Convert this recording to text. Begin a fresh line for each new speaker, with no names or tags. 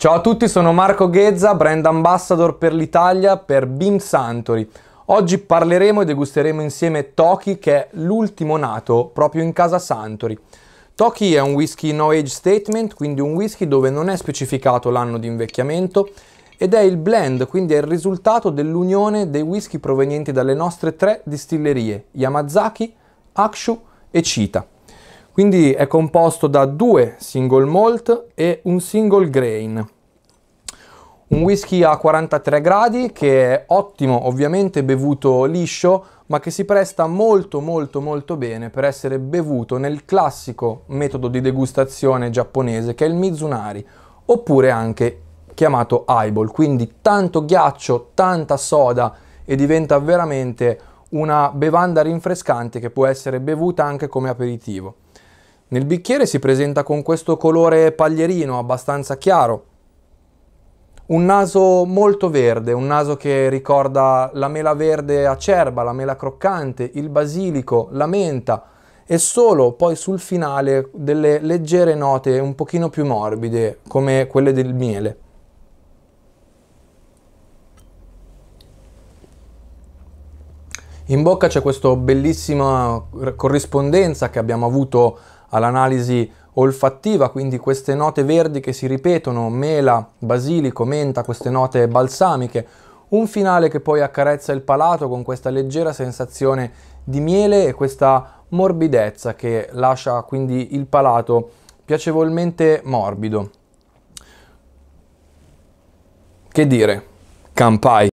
Ciao a tutti, sono Marco Ghezza, brand ambassador per l'Italia per Beam Santori. Oggi parleremo e degusteremo insieme Toki, che è l'ultimo nato proprio in casa Santori. Toki è un whisky no age statement, quindi un whisky dove non è specificato l'anno di invecchiamento ed è il blend, quindi è il risultato dell'unione dei whisky provenienti dalle nostre tre distillerie, Yamazaki, Akshu e Chita. Quindi è composto da due single malt e un single grain. Un whisky a 43 gradi che è ottimo ovviamente bevuto liscio ma che si presta molto molto molto bene per essere bevuto nel classico metodo di degustazione giapponese che è il Mizunari oppure anche chiamato eyeball quindi tanto ghiaccio, tanta soda e diventa veramente una bevanda rinfrescante che può essere bevuta anche come aperitivo. Nel bicchiere si presenta con questo colore paglierino abbastanza chiaro un naso molto verde, un naso che ricorda la mela verde acerba, la mela croccante, il basilico, la menta e solo poi sul finale delle leggere note un pochino più morbide come quelle del miele. In bocca c'è questa bellissima corrispondenza che abbiamo avuto all'analisi olfattiva, quindi queste note verdi che si ripetono, mela, basilico, menta, queste note balsamiche, un finale che poi accarezza il palato con questa leggera sensazione di miele e questa morbidezza che lascia quindi il palato piacevolmente morbido. Che dire, campai!